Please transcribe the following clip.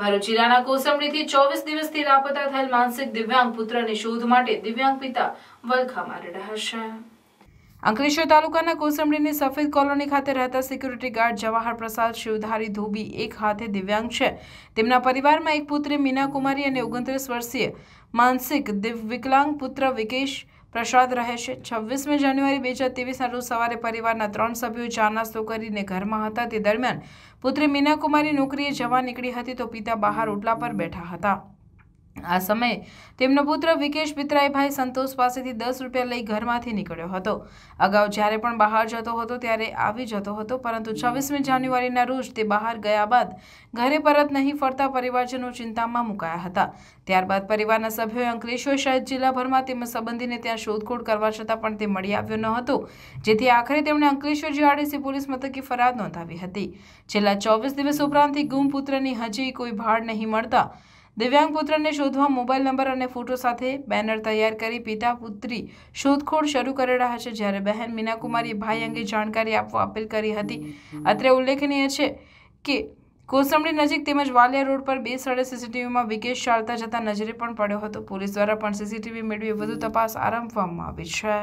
ભરૂચ જિલ્લાના કોસંબડીથી ચોવીસ દિવસથી લાપતા થયેલ માનસિક દિવ્યાંગ પુત્રની શોધ માટે દિવ્યાંગ પિતા વલખા મારી રહ્યા છે અંકલેશ્વર તાલુકાના કોસંબડીની સફેદ કોલોની ખાતે રહેતા સિક્યુરિટી ગાર્ડ જવાહર પ્રસાદ શિવધારી ધોબી એક હાથે દિવ્યાંગ છે તેમના પરિવારમાં એક પુત્રી મીનાકુમારી અને ઓગણત્રીસ વર્ષીય માનસિક દિવ્ય વિકલાંગ પુત્ર વિકેશ પ્રસાદ રહે છે છવ્વીસમી જાન્યુઆરી બે હજાર ત્રેવીસના રોજ સવારે પરિવારના ત્રણ સભ્યો ચા નાસ્તો કરીને ઘરમાં હતા તે દરમિયાન પુત્રી મીનાકુમારી નોકરીએ જવા નીકળી હતી તો પિતા બહાર ઓટલા પર બેઠા હતા આ સમયે તેમનો પુત્ર વિકેશ પિતરાઈભાઈ સંતોષ પાસેથી દસ રૂપિયા લઈ ઘરમાંથી નીકળ્યો હતો અગાઉ જ્યારે પણ બહાર જતો હતો ત્યારે આવી જતો હતો પરંતુ છવ્વીસમી જાન્યુઆરીના રોજ તે બહાર ગયા બાદ ઘરે પરત નહીં ફરતા પરિવારજનો ચિંતામાં મુકાયા હતા ત્યારબાદ પરિવારના સભ્યોએ અંકલેશ્વર શહેર જિલ્લાભરમાં તેમજ સંબંધીને ત્યાં શોધખોળ કરવા છતાં પણ તે મળી આવ્યો ન હતો જેથી આખરે તેમણે અંકલેશ્વર જીઆરડીસી પોલીસ મથકે ફરિયાદ નોંધાવી હતી છેલ્લા ચોવીસ દિવસ ઉપરાંતથી ગુમ પુત્રની હજી કોઈ ભાડ નહીં મળતા દિવ્યાંગ પુત્રને શોધવા મોબાઈલ નંબર અને ફોટો સાથે બેનર તૈયાર કરી પિતા પુત્રી શોધખોળ શરૂ કરેલા હશે જ્યારે બહેન મીનાકુમારીએ ભાઈ અંગે જાણકારી આપવા અપીલ કરી હતી અત્રે ઉલ્લેખનીય છે કે કોસંબડી નજીક તેમજ વાલિયા રોડ પર બે સ્થળે સીસીટીવીમાં વિકેશ ચાલતા જતા નજરે પણ પડ્યો હતો પોલીસ દ્વારા પણ સીસીટીવી મેળવી વધુ તપાસ આરંભવામાં આવી છે